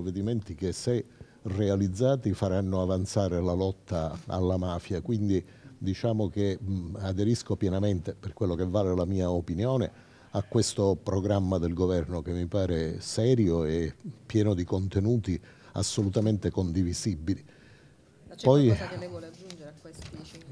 Provvedimenti che se realizzati faranno avanzare la lotta alla mafia, quindi diciamo che mh, aderisco pienamente, per quello che vale la mia opinione, a questo programma del governo che mi pare serio e pieno di contenuti assolutamente condivisibili. Ma Poi,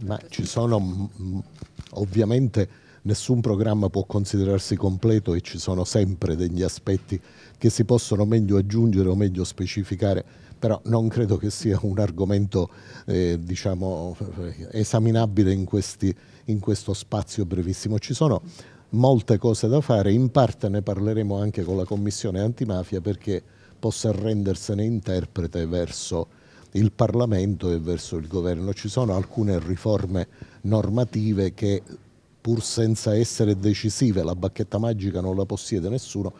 ma ci sono mh, ovviamente nessun programma può considerarsi completo e ci sono sempre degli aspetti che si possono meglio aggiungere o meglio specificare, però non credo che sia un argomento eh, diciamo, eh, esaminabile in, questi, in questo spazio brevissimo. Ci sono molte cose da fare, in parte ne parleremo anche con la Commissione antimafia perché possa rendersene interprete verso il Parlamento e verso il governo. Ci sono alcune riforme normative che pur senza essere decisive, la bacchetta magica non la possiede nessuno,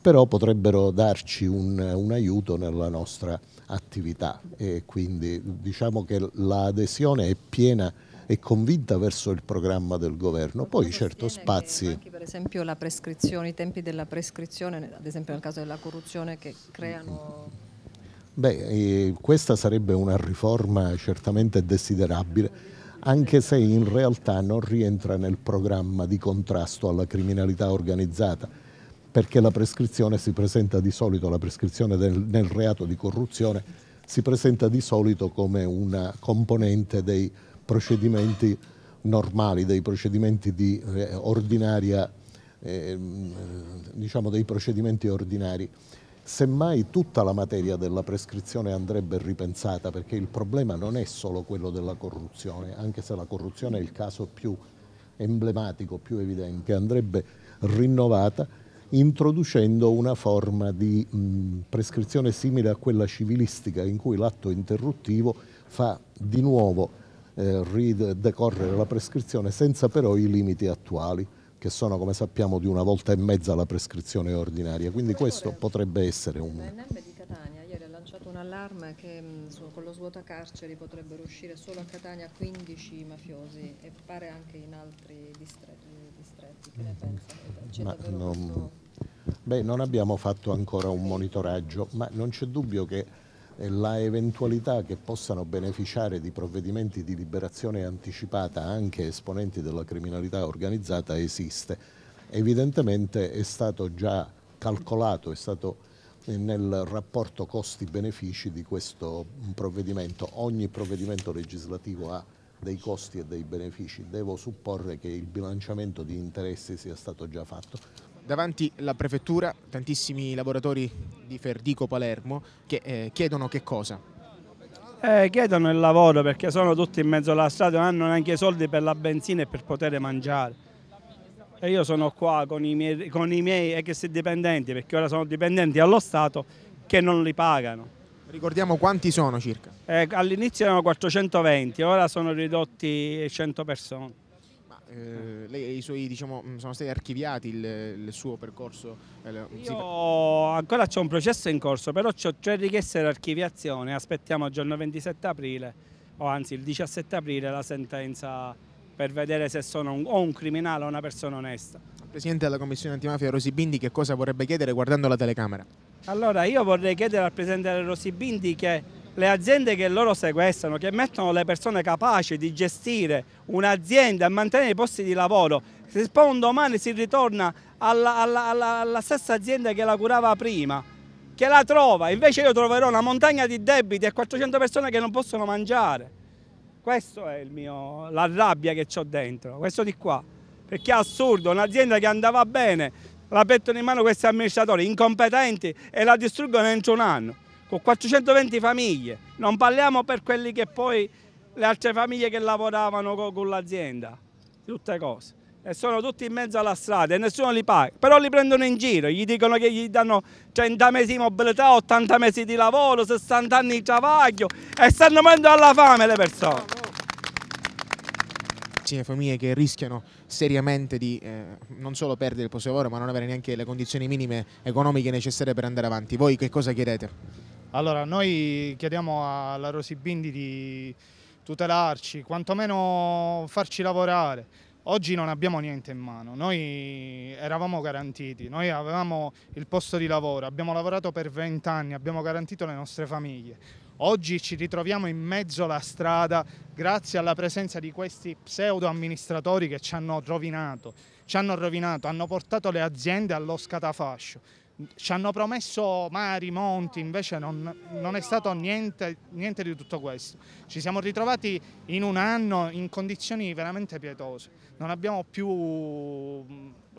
però potrebbero darci un, un aiuto nella nostra attività e quindi diciamo che l'adesione è piena e convinta verso il programma del governo. Poi certo spazi... Anche per esempio la prescrizione, i tempi della prescrizione, ad esempio nel caso della corruzione che creano... Beh, eh, questa sarebbe una riforma certamente desiderabile anche se in realtà non rientra nel programma di contrasto alla criminalità organizzata, perché la prescrizione si presenta di solito, la prescrizione del, nel reato di corruzione si presenta di solito come una componente dei procedimenti normali, dei procedimenti di eh, ordinaria, eh, diciamo dei procedimenti ordinari semmai tutta la materia della prescrizione andrebbe ripensata perché il problema non è solo quello della corruzione, anche se la corruzione è il caso più emblematico, più evidente, andrebbe rinnovata introducendo una forma di mh, prescrizione simile a quella civilistica in cui l'atto interruttivo fa di nuovo eh, ridecorrere la prescrizione senza però i limiti attuali che sono come sappiamo di una volta e mezza la prescrizione ordinaria, quindi questo potrebbe essere un un allarme che mm, con lo svuota carceri potrebbero uscire solo a Catania 15 mafiosi e pare anche in altri distretti. distretti. Che ne mm-hmm. pensa? Non, questo... beh, non abbiamo fatto ancora un monitoraggio, ma non c'è dubbio che e la eventualità che possano beneficiare di provvedimenti di liberazione anticipata anche esponenti della criminalità organizzata esiste. Evidentemente è stato già calcolato, è stato eh, nel rapporto costi-benefici di questo mm, provvedimento. Ogni provvedimento legislativo ha dei costi e dei benefici. Devo supporre che il bilanciamento di interessi sia stato già fatto davanti alla prefettura tantissimi lavoratori di Ferdico Palermo che eh, chiedono che cosa? Eh, chiedono il lavoro perché sono tutti in mezzo alla strada, non hanno neanche i soldi per la benzina e per poter mangiare. E io sono qua con i miei, con i miei ex dipendenti, perché ora sono dipendenti allo Stato, che non li pagano. Ricordiamo quanti sono circa? Eh, all'inizio erano 420, ora sono ridotti 100 persone eh, lei, i suoi, diciamo, mm, sono stati archiviati il, il suo percorso? Eh, ancora c'è un processo in corso, però ho tre richieste di archiviazione, aspettiamo il giorno 27 aprile, o anzi il 17 aprile, la sentenza per vedere se sono un, o un criminale o una persona onesta. Presidente della Commissione Antimafia Rosi Bindi che cosa vorrebbe chiedere guardando la telecamera? Allora io vorrei chiedere al Presidente Rosi Bindi che le aziende che loro sequestrano, che mettono le persone capaci di gestire un'azienda e mantenere i posti di lavoro, se poi un domani si ritorna alla, alla, alla, alla stessa azienda che la curava prima, che la trova, invece io troverò una montagna di debiti e 400 persone che non possono mangiare. Questa è mio, la rabbia che ho dentro, questo di qua. Perché è assurdo, un'azienda che andava bene, la mettono in mano questi amministratori incompetenti e la distruggono entro un anno con 420 famiglie, non parliamo per quelli che poi le altre famiglie che lavoravano con, con l'azienda, tutte cose. E sono tutti in mezzo alla strada e nessuno li paga, però li prendono in giro, gli dicono che gli danno 30 mesi di mobilità, 80 mesi di lavoro, 60 anni di travaglio e stanno morendo alla fame le persone. Ci famiglie che rischiano seriamente di eh, non solo perdere il posto di lavoro ma non avere neanche le condizioni minime economiche necessarie per andare avanti. Voi che cosa chiedete? Allora, noi chiediamo alla Rosibindi di tutelarci, quantomeno farci lavorare. Oggi non abbiamo niente in mano, noi eravamo garantiti, noi avevamo il posto di lavoro, abbiamo lavorato per 20 anni, abbiamo garantito le nostre famiglie. Oggi ci ritroviamo in mezzo alla strada grazie alla presenza di questi pseudo amministratori che ci hanno rovinato, ci hanno rovinato, hanno portato le aziende allo scatafascio ci hanno promesso mari, monti, invece non, non è stato niente, niente, di tutto questo. Ci siamo ritrovati in un anno in condizioni veramente pietose, non abbiamo più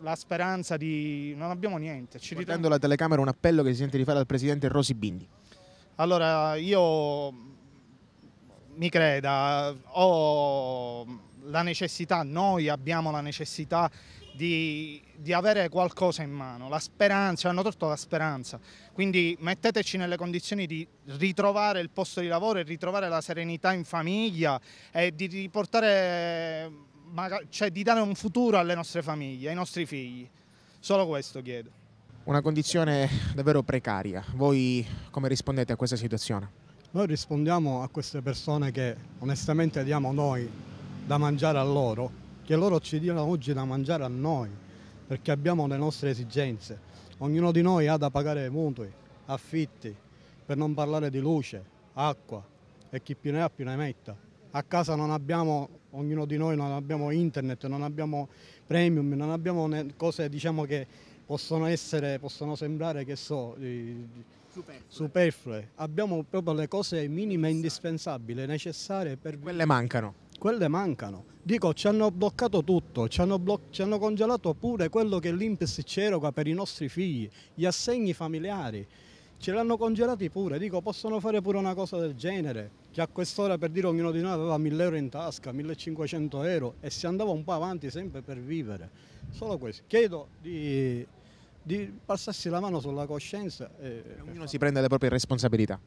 la speranza di... non abbiamo niente. Ci Guardando ritroviamo... la telecamera un appello che si sente di fare al Presidente Rosi Bindi. Allora, io mi creda, ho la necessità, noi abbiamo la necessità di, di, avere qualcosa in mano, la speranza, hanno tolto la speranza, quindi metteteci nelle condizioni di ritrovare il posto di lavoro e ritrovare la serenità in famiglia e di riportare, cioè di dare un futuro alle nostre famiglie, ai nostri figli, solo questo chiedo. Una condizione davvero precaria, voi come rispondete a questa situazione? Noi rispondiamo a queste persone che onestamente diamo noi da mangiare a loro, che loro ci diano oggi da mangiare a noi, perché abbiamo le nostre esigenze. Ognuno di noi ha da pagare mutui, affitti, per non parlare di luce, acqua e chi più ne ha più ne metta. A casa non abbiamo, ognuno di noi non abbiamo internet, non abbiamo premium, non abbiamo cose diciamo, che possono, essere, possono sembrare che so, Superflue. superflue. Abbiamo proprio le cose minime indispensabili, necessarie per... Quelle mancano quelle mancano. Dico, ci hanno bloccato tutto, ci hanno, bloc ci hanno congelato pure quello che l'Inps ci eroga per i nostri figli, gli assegni familiari. Ce l'hanno congelati pure, dico, possono fare pure una cosa del genere, che a quest'ora per dire ognuno di noi aveva 1000 euro in tasca, 1500 euro e si andava un po' avanti sempre per vivere. Solo questo. Chiedo di, di passarsi la mano sulla coscienza. E, ognuno si prende le proprie responsabilità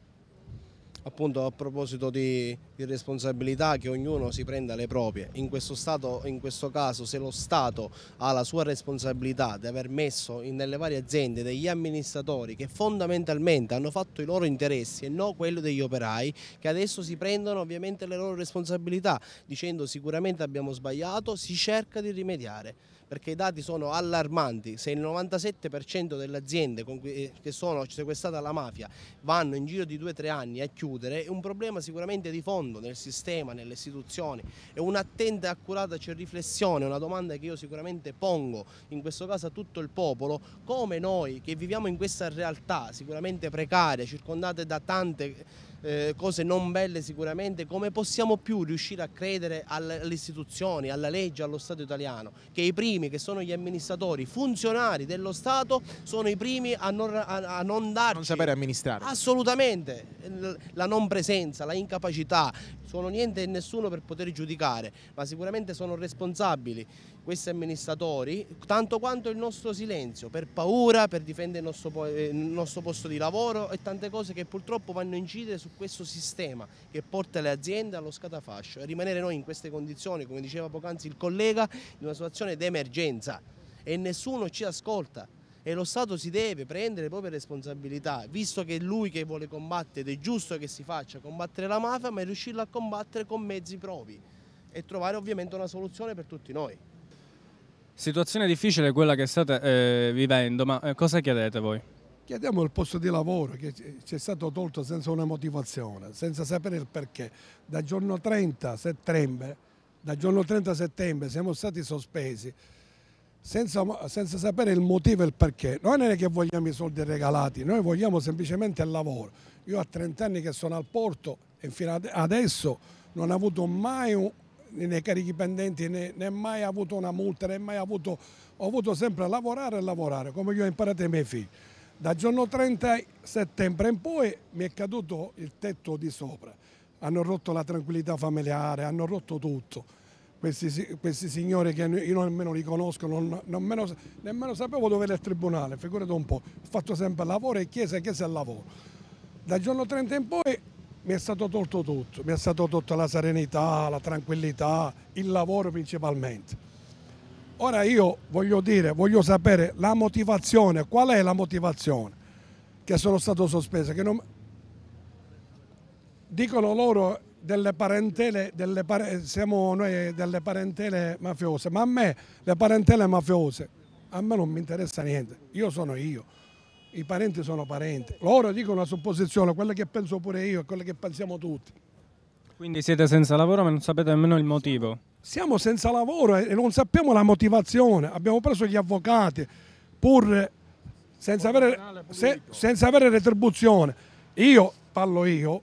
appunto a proposito di, di, responsabilità che ognuno si prenda le proprie. In questo, stato, in questo caso se lo Stato ha la sua responsabilità di aver messo in, nelle varie aziende degli amministratori che fondamentalmente hanno fatto i loro interessi e non quello degli operai che adesso si prendono ovviamente le loro responsabilità dicendo sicuramente abbiamo sbagliato, si cerca di rimediare perché i dati sono allarmanti, se il 97% delle aziende eh, che sono sequestrate alla mafia vanno in giro di 2-3 anni a chiudere, è un problema sicuramente di fondo nel sistema, nelle istituzioni, è un'attenta e accurata cioè, riflessione, una domanda che io sicuramente pongo in questo caso a tutto il popolo, come noi che viviamo in questa realtà sicuramente precaria, circondate da tante... Eh, cose non belle sicuramente, come possiamo più riuscire a credere alle istituzioni, alla legge, allo Stato italiano, che i primi primi che sono gli amministratori, funzionari dello Stato, sono i primi a non, a, a non darci... Non sapere amministrare. Assolutamente, la non presenza, la incapacità, sono niente e nessuno per poter giudicare, ma sicuramente sono responsabili questi amministratori tanto quanto il nostro silenzio per paura, per difendere il nostro, eh, il nostro, posto di lavoro e tante cose che purtroppo vanno a incidere su questo sistema che porta le aziende allo scatafascio e rimanere noi in queste condizioni, come diceva poc'anzi il collega, in una situazione d'emergenza e nessuno ci ascolta e lo Stato si deve prendere le proprie responsabilità, visto che è lui che vuole combattere ed è giusto che si faccia combattere la mafia, ma è riuscirla a combattere con mezzi propri e trovare ovviamente una soluzione per tutti noi. Situazione difficile quella che state eh, vivendo, ma eh, cosa chiedete voi? Chiediamo il posto di lavoro che ci è stato tolto senza una motivazione, senza sapere il perché. Da giorno 30 settembre, giorno 30 settembre siamo stati sospesi senza, senza, sapere il motivo e il perché. Noi non è che vogliamo i soldi regalati, noi vogliamo semplicemente il lavoro. Io a 30 anni che sono al porto e fino ad adesso non ho avuto mai un, nei carichipendenti né, né mai avuto una multa, né mai avuto, ho avuto sempre lavorare e lavorare, come io ho imparato ai miei figli. Dal giorno 30 settembre in poi mi è caduto il tetto di sopra, hanno rotto la tranquillità familiare, hanno rotto tutto. Questi, questi signori che io nemmeno li conosco, non, nemmeno, nemmeno sapevo dove era il tribunale, figurate un po', ho fatto sempre lavoro e chiesa, e chiesa al lavoro. Dal giorno 30 in poi mi è stato tolto tutto, mi è stato tolta la serenità, la tranquillità, il lavoro principalmente. Ora io voglio dire, voglio sapere la motivazione, qual è la motivazione che sono stato sospeso, non... dicono loro delle parentele, delle pare... siamo noi delle parentele mafiose, ma a me le parentele mafiose, a me non mi interessa niente, io sono io i parenti sono parenti. Loro dicono la supposizione, quella che penso pure io e quella che pensiamo tutti. Quindi siete senza lavoro ma non sapete nemmeno il motivo? Siamo senza lavoro e non sappiamo la motivazione. Abbiamo preso gli avvocati pur senza avere, se, senza avere retribuzione. Io, parlo io,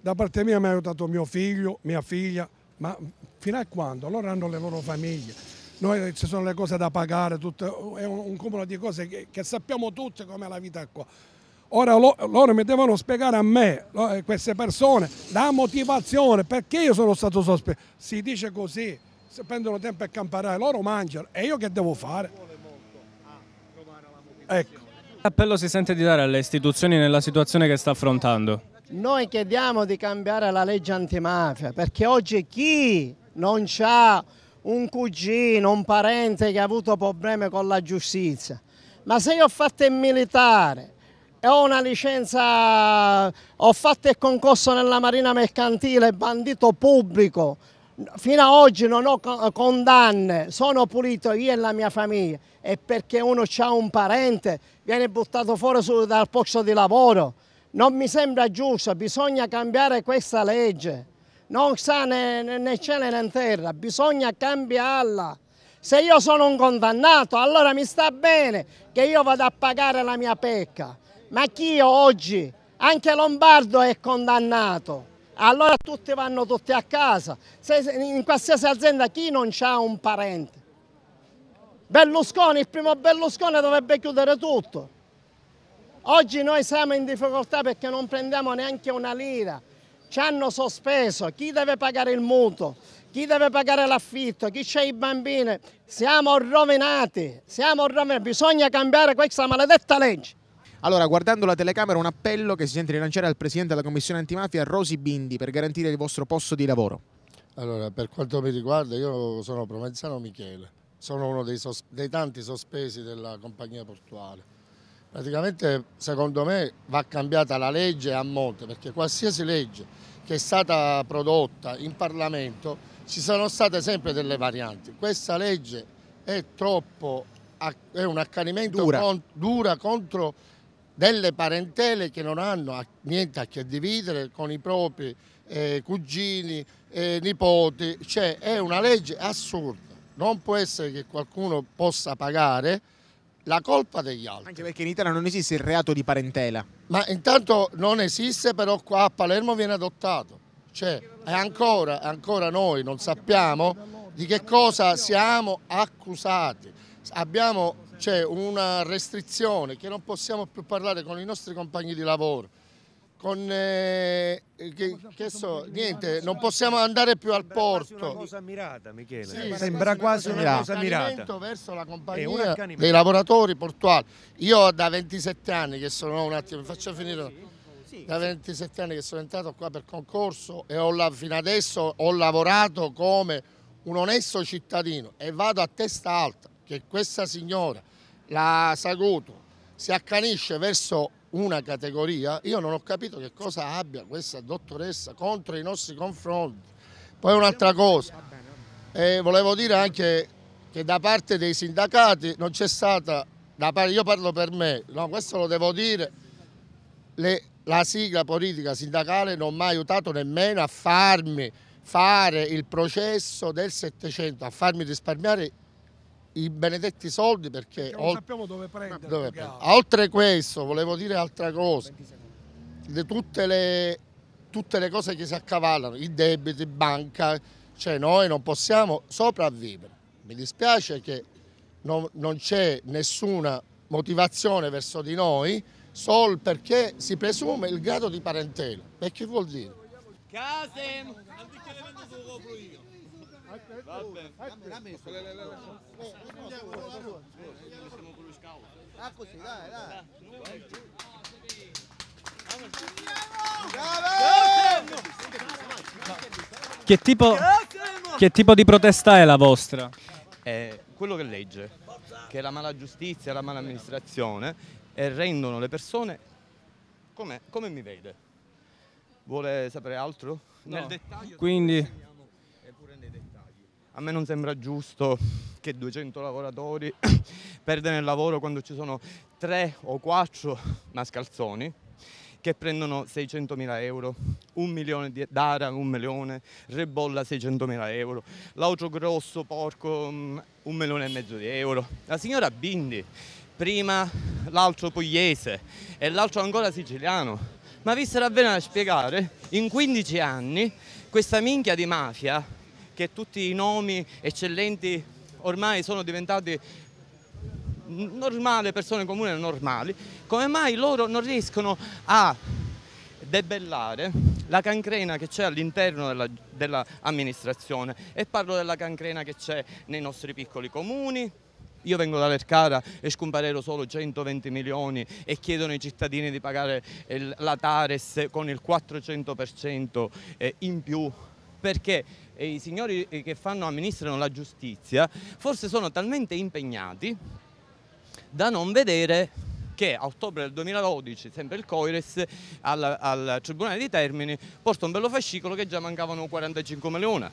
da parte mia mi ha aiutato mio figlio, mia figlia, ma fino a quando? Loro hanno le loro famiglie noi ci sono le cose da pagare, tutto, è un, un, cumulo di cose che, che sappiamo tutti com'è la vita qua. Ora lo, loro mi devono spiegare a me, eh, queste persone, la motivazione, perché io sono stato sospeso. Si dice così, se prendono tempo a camparare, loro mangiano e io che devo fare? Ecco. Che appello si sente di dare alle istituzioni nella situazione che sta affrontando? Noi chiediamo di cambiare la legge antimafia perché oggi chi non ha un cugino, un parente che ha avuto problemi con la giustizia, ma se io ho fatto il militare e ho una licenza, ho fatto il concorso nella Marina Mercantile, bandito pubblico, fino ad oggi non ho condanne, sono pulito io e la mia famiglia e perché uno ha un parente viene buttato fuori su, dal posto di lavoro. Non mi sembra giusto, bisogna cambiare questa legge non sa né, né cielo né terra, bisogna cambiarla. Se io sono un condannato, allora mi sta bene che io vado a pagare la mia pecca. Ma chi oggi, anche Lombardo è condannato, allora tutti vanno tutti a casa. Se, in qualsiasi azienda chi non ha un parente? Berlusconi, il primo Berlusconi dovrebbe chiudere tutto. Oggi noi siamo in difficoltà perché non prendiamo neanche una lira ci hanno sospeso, chi deve pagare il mutuo, chi deve pagare l'affitto, chi c'è i bambini, siamo rovinati, siamo rovinati, bisogna cambiare questa maledetta legge. Allora, guardando la telecamera, un appello che si sente rilanciare al Presidente della Commissione Antimafia, Rosi Bindi, per garantire il vostro posto di lavoro. Allora, per quanto mi riguarda, io sono Provenzano Michele, sono uno dei, dei tanti sospesi della compagnia portuale praticamente secondo me va cambiata la legge a monte perché qualsiasi legge che è stata prodotta in Parlamento ci sono state sempre delle varianti. Questa legge è troppo, è un accanimento dura, con, dura contro delle parentele che non hanno niente a che dividere con i propri eh, cugini, eh, nipoti, cioè è una legge assurda, non può essere che qualcuno possa pagare la colpa degli altri. Anche perché in Italia non esiste il reato di parentela. Ma intanto non esiste, però qua a Palermo viene adottato. Cioè, ancora, ancora noi non sappiamo di che cosa siamo accusati. Abbiamo c'è cioè, una restrizione che non possiamo più parlare con i nostri compagni di lavoro con, eh, eh che, che so, niente, non possiamo andare più al porto. Una cosa mirata, Michele. Sì, sembra quasi una cosa mirata. verso la compagnia dei lavoratori portuali. Io da 27 anni che sono un attimo, mi faccio finire. Da 27 anni che sono entrato qua per concorso e ho, fino adesso ho lavorato come un onesto cittadino e vado a testa alta che questa signora, la Saguto, si accanisce verso una categoria, io non ho capito che cosa abbia questa dottoressa contro i nostri confronti. Poi un'altra cosa, e eh, volevo dire anche che da parte dei sindacati non c'è stata, io parlo per me, no, questo lo devo dire, le, la sigla politica sindacale non mi ha aiutato nemmeno a farmi fare il processo del 700, a farmi risparmiare i benedetti soldi perché, perché non sappiamo dove prendere. Dove prendere. Oltre questo, volevo dire altra cosa. di tutte, le, tutte, le, cose che si accavallano, i debiti, banca, cioè noi non possiamo sopravvivere. Mi dispiace che non, non c'è nessuna motivazione verso di noi solo perché si presume il grado di parentela. E che vuol dire? Case! Al bicchiere che tipo, che tipo di protesta è la vostra? È quello che legge, che la mala giustizia, la mala amministrazione e rendono le persone come, come mi vede. Vuole sapere altro? No. Nel dettaglio. Quindi... A me non sembra giusto che 200 lavoratori perdano il lavoro quando ci sono 3 o 4 mascalzoni che prendono 600 mila euro, un milione di Dara, un milione, Rebolla 600 mila euro, l'auto grosso, porco, mm, un milione e mezzo di euro. La signora Bindi, prima l'altro pugliese e l'altro ancora siciliano, ma vi sarà bene a spiegare, in 15 anni questa minchia di mafia che tutti i nomi eccellenti ormai sono diventati normali, persone comuni normali, come mai loro non riescono a debellare la cancrena che c'è all'interno dell'amministrazione della e parlo della cancrena che c'è nei nostri piccoli comuni, io vengo da Lercara e scomparero solo 120 milioni e chiedono ai cittadini di pagare la Tares con il 400% eh, in più perché eh, i signori eh, che fanno, amministrano la giustizia forse sono talmente impegnati da non vedere che a ottobre del 2012, sempre il Coires, al, al Tribunale di Termini, porta un bello fascicolo che già mancavano 45 milioni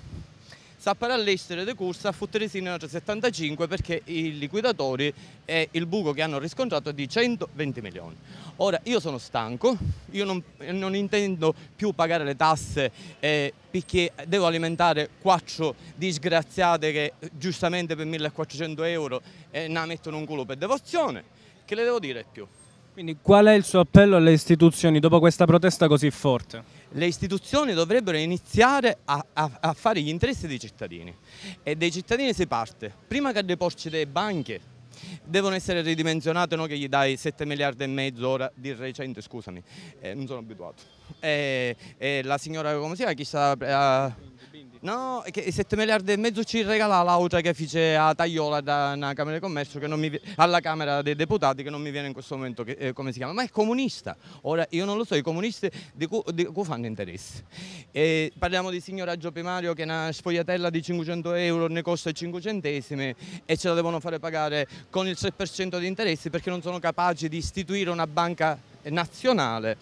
sappare all'estero di decorsa fu Teresina 75 perché i liquidatori e il buco che hanno riscontrato è di 120 milioni. Ora io sono stanco, io non, non intendo più pagare le tasse eh, perché devo alimentare quattro disgraziate che giustamente per 1400 euro eh, ne mettono un culo per devozione. Che le devo dire più? Quindi qual è il suo appello alle istituzioni dopo questa protesta così forte? le istituzioni dovrebbero iniziare a, a, a, fare gli interessi dei cittadini e dei cittadini si parte, prima che a deporci delle banche devono essere ridimensionate, non che gli dai 7 miliardi e mezzo ora di recente, scusami, eh, non sono abituato. E, eh, e eh, la signora come si chiama? Chi sta... Eh, No, che 7 miliardi e mezzo ci regala l'auto che fece a Tagliola da una Camera di Commercio mi, alla Camera dei Deputati che non mi viene in questo momento che, eh, come si chiama, ma è comunista. Ora io non lo so, i comunisti di cui, di cui fanno interesse. E parliamo di signora Giopi Mario che una sfogliatella di 500 euro ne costa 5 centesimi e ce la devono fare pagare con il 3% di interessi perché non sono capaci di istituire una banca nazionale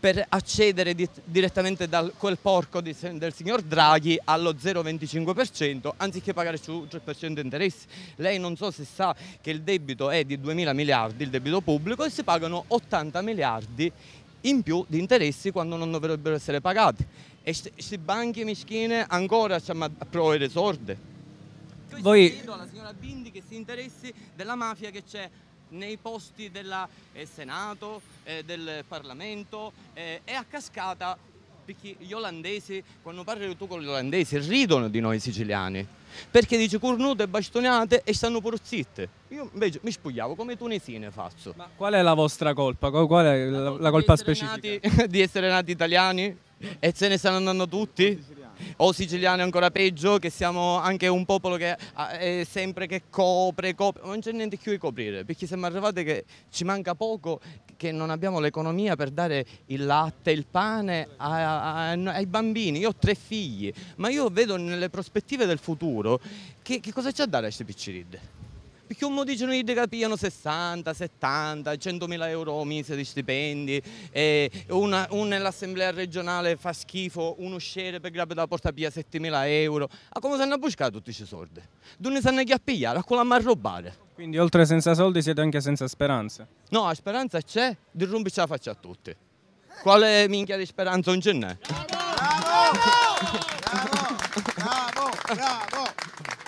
per accedere di direttamente da quel porco di, del signor Draghi allo 0,25% anziché pagare su 3% di interessi. Lei non so se sa che il debito è di 2.000 miliardi, il debito pubblico, e si pagano 80 miliardi in più di interessi quando non dovrebbero essere pagati. E queste banche mischine ancora ci cioè, provare sorde. Voi... Io chiedo alla signora Bindi che si interessi della mafia che c'è nei posti del eh, Senato, eh, del Parlamento e eh, a cascata perché gli olandesi, quando parli tu con gli olandesi, ridono di noi siciliani perché dice cornute, bastonate e stanno pure zitte. Io invece mi spugliavo come tunisine faccio. Ma qual è la vostra colpa? Qual è la, la, colpa specifica? Nati, di essere nati italiani e se ne stanno andando tutti? o siciliani ancora peggio, che siamo anche un popolo che ah, è sempre che copre, copre, non c'è niente più di coprire, perché siamo arrivati che ci manca poco, che non abbiamo l'economia per dare il latte, il pane a, a, ai bambini, io ho tre figli, ma io vedo nelle prospettive del futuro che, che cosa c'è da dare a questi piccirid? perché un di giornalisti che pigliano 60, 70, 100.000 euro mese di stipendi, e una, un nell'assemblea regionale fa schifo, uno scere per grabare la porta pia 7.000 euro, a come si hanno buscato tutti questi soldi? Dove sanno chi a pigliare, a quello a rubare. Quindi oltre senza soldi siete anche senza speranza? No, la speranza c'è, di ce la faccia a tutti. Quale minchia di speranza non ce n'è? bravo, bravo, bravo, bravo. bravo.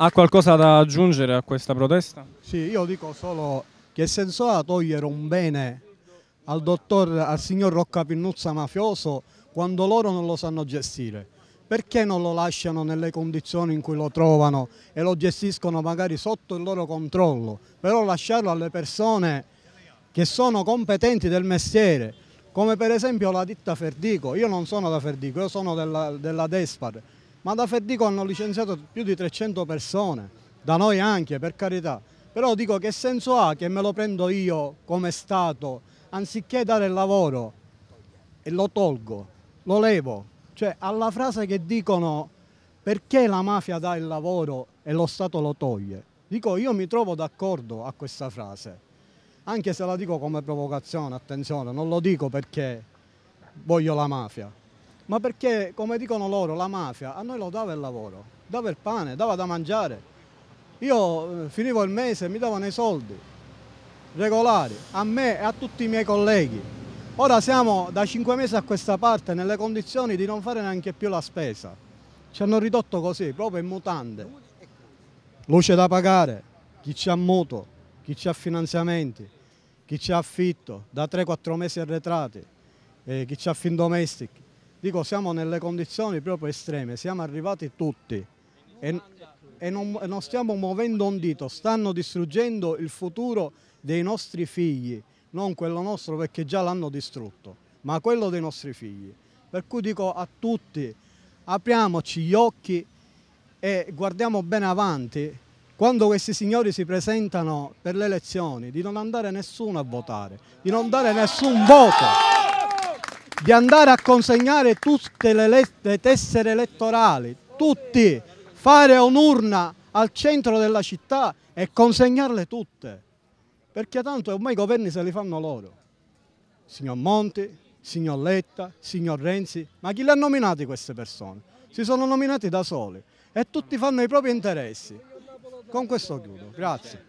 Ha qualcosa da aggiungere a questa protesta? Sì, io dico solo che senso ha togliere un bene al dottor, al signor Roccapinnuzza mafioso quando loro non lo sanno gestire. Perché non lo lasciano nelle condizioni in cui lo trovano e lo gestiscono magari sotto il loro controllo? Però lasciarlo alle persone che sono competenti del mestiere, come per esempio la ditta Ferdico. Io non sono da Ferdico, io sono della, della Despar ma da Feddico hanno licenziato più di 300 persone, da noi anche per carità, però dico che senso ha che me lo prendo io come Stato, anziché dare il lavoro e lo tolgo, lo levo, cioè alla frase che dicono perché la mafia dà il lavoro e lo Stato lo toglie, dico io mi trovo d'accordo a questa frase, anche se la dico come provocazione, attenzione, non lo dico perché voglio la mafia ma perché, come dicono loro, la mafia a noi lo dava il lavoro, dava il pane, dava da mangiare. Io eh, finivo il mese e mi davano i soldi regolari, a me e a tutti i miei colleghi. Ora siamo da cinque mesi a questa parte nelle condizioni di non fare neanche più la spesa. Ci hanno ridotto così, proprio in mutande. Luce da pagare, chi ci ha mutuo, chi ci ha finanziamenti, chi ci ha affitto da 3-4 mesi arretrati, eh, chi ci ha fin domestic. Dico, siamo nelle condizioni proprio estreme, siamo arrivati tutti e, e non, non stiamo muovendo un dito, stanno distruggendo il futuro dei nostri figli, non quello nostro perché già l'hanno distrutto, ma quello dei nostri figli. Per cui dico a tutti, apriamoci gli occhi e guardiamo bene avanti quando questi signori si presentano per le elezioni, di non andare nessuno a votare, di non dare nessun voto di andare a consegnare tutte le, le tessere elettorali, tutti, fare un'urna al centro della città e consegnarle tutte, perché tanto ormai i governi se li fanno loro. Signor Monti, signor Letta, signor Renzi, ma chi le ha nominate queste persone? Si sono nominati da soli e tutti fanno i propri interessi. Con questo chiudo, grazie.